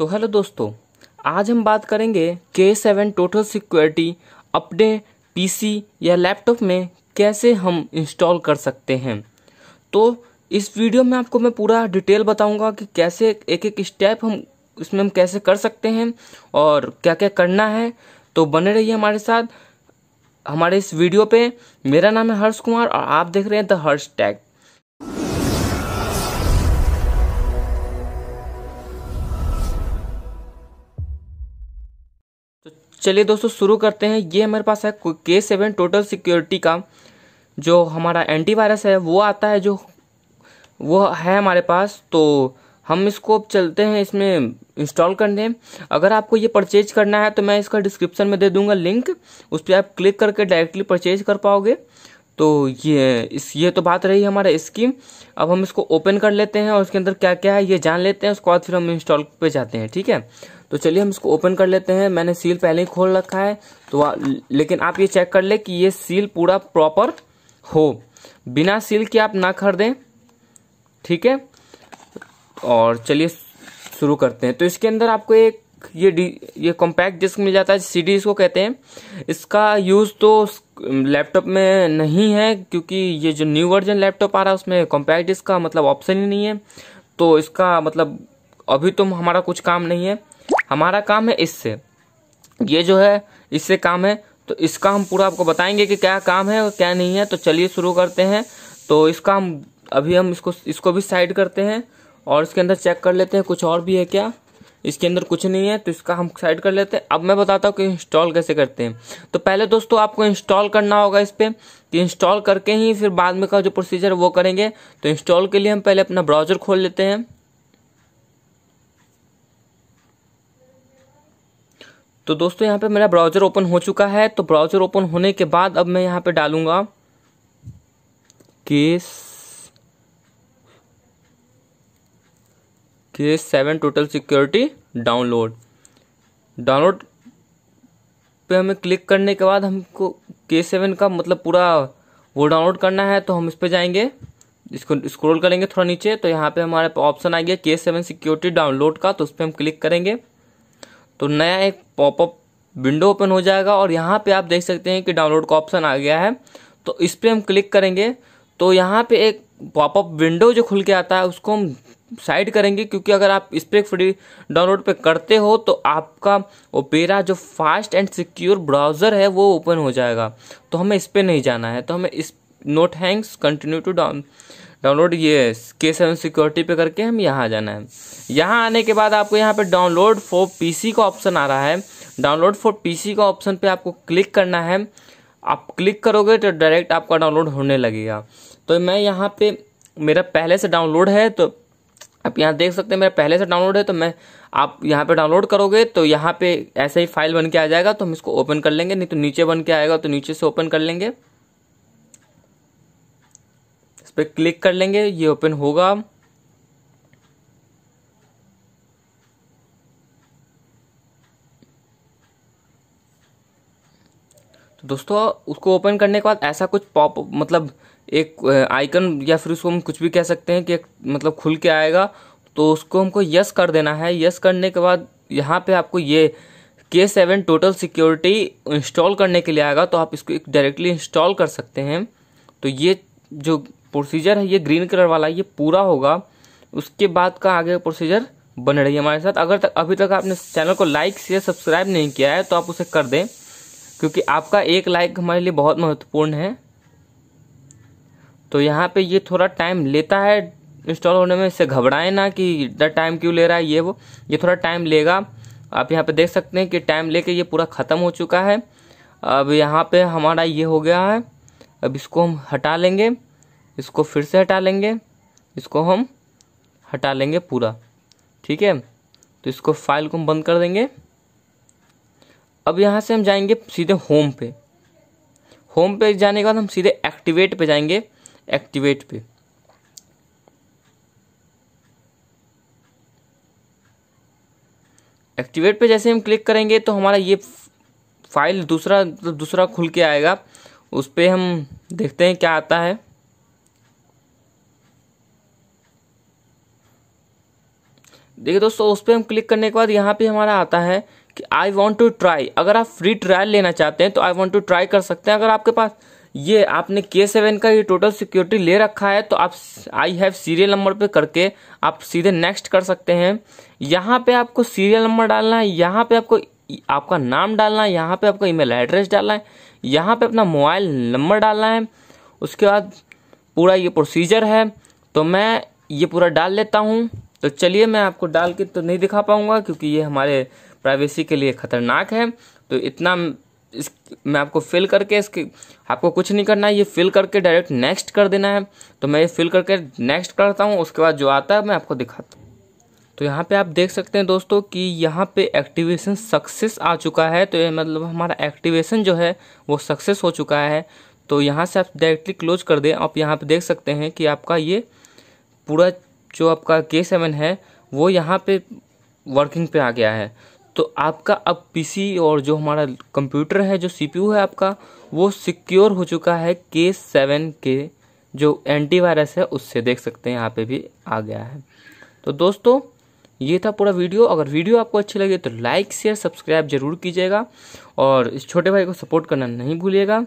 तो हेलो दोस्तों आज हम बात करेंगे के सेवन टोटल सिक्योरिटी अपने पीसी या लैपटॉप में कैसे हम इंस्टॉल कर सकते हैं तो इस वीडियो में आपको मैं पूरा डिटेल बताऊंगा कि कैसे एक एक स्टेप हम इसमें हम कैसे कर सकते हैं और क्या क्या करना है तो बने रहिए हमारे साथ हमारे इस वीडियो पे मेरा नाम है हर्ष कुमार और आप देख रहे हैं द हर्ष टैग चलिए दोस्तों शुरू करते हैं ये हमारे पास है के सेवन टोटल सिक्योरिटी का जो हमारा एंटीवायरस है वो आता है जो वो है हमारे पास तो हम इसको अब चलते हैं इसमें इंस्टॉल करने अगर आपको ये परचेज करना है तो मैं इसका डिस्क्रिप्शन में दे दूंगा लिंक उस पर आप क्लिक करके डायरेक्टली परचेज कर पाओगे तो ये इस ये तो बात रही हमारा स्कीम अब हम इसको ओपन कर लेते हैं और इसके अंदर क्या क्या है ये जान लेते हैं उसके बाद फिर हम इंस्टॉल पे जाते हैं ठीक है तो चलिए हम इसको ओपन कर लेते हैं मैंने सील पहले ही खोल रखा है तो आ, लेकिन आप ये चेक कर ले कि ये सील पूरा प्रॉपर हो बिना सील के आप ना खरीदें ठीक है और चलिए शुरू करते हैं तो इसके अंदर आपको एक ये डी ये कॉम्पैक्ट डिस्क मिल जाता है सी डी इसको कहते हैं इसका यूज़ तो लैपटॉप में नहीं है क्योंकि ये जो न्यू वर्जन लैपटॉप आ रहा है उसमें कॉम्पैक्ट डिस्क का मतलब ऑप्शन ही नहीं है तो इसका मतलब अभी तो हमारा कुछ काम नहीं है हमारा काम है इससे ये जो है इससे काम है तो इसका हम पूरा आपको बताएंगे कि क्या काम है और क्या नहीं है तो चलिए शुरू करते हैं तो इसका हम अभी हम इसको इसको भी साइड करते हैं और इसके अंदर चेक कर लेते हैं कुछ और भी है क्या इसके अंदर कुछ नहीं है तो इसका हम साइड कर लेते हैं अब मैं बताता हूँ कि इंस्टॉल कैसे करते हैं तो पहले दोस्तों आपको इंस्टॉल करना होगा इस पर कि इंस्टॉल करके ही फिर बाद में का जो प्रोसीजर वो करेंगे तो इंस्टॉल के लिए हम पहले अपना ब्राउजर खोल लेते हैं तो दोस्तों यहाँ पे मेरा ब्राउजर ओपन हो चुका है तो ब्राउजर ओपन होने के बाद अब मैं यहाँ पे डालूंगा केस कि seven total security download download पे हमें क्लिक करने के बाद हमको के सेवन का मतलब पूरा वो डाउनलोड करना है तो हम इस पर जाएंगे इसको स्क्रॉल करेंगे थोड़ा नीचे तो यहाँ पे हमारे ऑप्शन आ गया के सेवन सिक्योरिटी डाउनलोड का तो उस पर हम क्लिक करेंगे तो नया एक पॉपअप विंडो ओपन हो जाएगा और यहाँ पे आप देख सकते हैं कि डाउनलोड का ऑप्शन आ गया है तो इस पर हम क्लिक करेंगे तो यहाँ पे एक पॉपअप विंडो जो खुल के आता है उसको हम साइड करेंगे क्योंकि अगर आप इस पर फ्री डाउनलोड पे करते हो तो आपका ओपेरा जो फास्ट एंड सिक्योर ब्राउज़र है वो ओपन हो जाएगा तो हमें इस पर नहीं जाना है तो हमें इस note hangs continue to down download ये के सेवन सिक्योरिटी पे करके हम यहाँ जाना है यहाँ आने के बाद आपको यहाँ पे डाउनलोड फॉर पीसी का ऑप्शन आ रहा है डाउनलोड फॉर पीसी का ऑप्शन पे आपको क्लिक करना है आप क्लिक करोगे तो डायरेक्ट आपका डाउनलोड होने लगेगा तो मैं यहाँ पे मेरा पहले से डाउनलोड है तो आप यहाँ देख सकते हैं मेरा पहले से डाउनलोड है तो मैं आप यहाँ पे डाउनलोड करोगे तो यहाँ पे ऐसे ही फाइल बन के आ जाएगा तो हम इसको ओपन कर लेंगे नहीं तो नीचे बन के आएगा तो नीचे से ओपन कर लेंगे इस पर क्लिक कर लेंगे ये ओपन होगा तो दोस्तों उसको ओपन करने के बाद ऐसा कुछ पॉप मतलब एक आइकन या फिर उसको हम कुछ भी कह सकते हैं कि मतलब खुल के आएगा तो उसको हमको यस कर देना है यस करने के बाद यहाँ पे आपको ये K seven total security install करने के लिए आएगा तो आप इसको एक डायरेक्टली इंस्टॉल कर सकते हैं तो ये जो प्रोसीजर है ये ग्रीन कलर वाला ये पूरा होगा उसके बाद का आगे प्रोसीजर बन रही है हमारे साथ अगर तक अभी तक आपने चैनल को लाइक शेयर सब्सक्राइब नहीं किया है तो आप उसे कर दें क्योंकि आपका एक लाइक हमारे लिए बहुत महत्वपूर्ण है तो यहाँ पे ये थोड़ा टाइम लेता है इंस्टॉल होने में इससे घबराएं ना कि इतना टाइम क्यों ले रहा है ये वो ये थोड़ा टाइम लेगा आप यहाँ पे देख सकते हैं कि टाइम लेके ये पूरा ख़त्म हो चुका है अब यहाँ पे हमारा ये हो गया है अब इसको हम हटा लेंगे इसको फिर से हटा लेंगे इसको हम हटा लेंगे पूरा ठीक है तो इसको फाइल को हम बंद कर देंगे अब यहाँ से हम जाएंगे सीधे होम पे होम पे जाने के बाद हम सीधे एक्टिवेट पे जाएंगे एक्टिवेट पे एक्टिवेट पे जैसे हम क्लिक करेंगे तो हमारा ये फाइल दूसरा दूसरा खुल के आएगा उस पर हम देखते हैं क्या आता है देखिए दोस्तों उस पर हम क्लिक करने के बाद यहाँ पे हमारा आता है कि आई वॉन्ट टू ट्राई अगर आप फ्री ट्रायल लेना चाहते हैं तो आई वॉन्ट टू ट्राई कर सकते हैं अगर आपके पास ये आपने के सेवन का ये टोटल सिक्योरिटी ले रखा है तो आप आई हैव सीरियल नंबर पे करके आप सीधे नेक्स्ट कर सकते हैं यहाँ पे आपको सीरियल नंबर डालना है यहाँ पे आपको आपका नाम डालना है यहाँ पे आपको ईमेल एड्रेस डालना है यहाँ पे अपना मोबाइल नंबर डालना है उसके बाद पूरा ये प्रोसीजर है तो मैं ये पूरा डाल लेता हूँ तो चलिए मैं आपको डाल के तो नहीं दिखा पाऊँगा क्योंकि ये हमारे प्राइवेसी के लिए ख़तरनाक है तो इतना इस मैं आपको फिल करके इसकी आपको कुछ नहीं करना है ये फिल करके डायरेक्ट नेक्स्ट कर देना है तो मैं ये फिल करके नेक्स्ट करता हूँ उसके बाद जो आता है मैं आपको दिखाता हूँ तो यहाँ पे आप देख सकते हैं दोस्तों कि यहाँ पे एक्टिवेशन सक्सेस आ चुका है तो ये मतलब हमारा एक्टिवेशन जो है वो सक्सेस हो चुका है तो यहाँ से आप डायरेक्टली क्लोज कर दें आप यहाँ पे देख सकते हैं कि आपका ये पूरा जो आपका के सेवन है वो यहाँ पे वर्किंग पे आ गया है तो आपका अब पीसी और जो हमारा कंप्यूटर है जो सीपीयू है आपका वो सिक्योर हो चुका है के सेवन के जो एंटीवायरस है उससे देख सकते हैं यहाँ पे भी आ गया है तो दोस्तों ये था पूरा वीडियो अगर वीडियो आपको अच्छी लगे तो लाइक शेयर सब्सक्राइब जरूर कीजिएगा और इस छोटे भाई को सपोर्ट करना नहीं भूलिएगा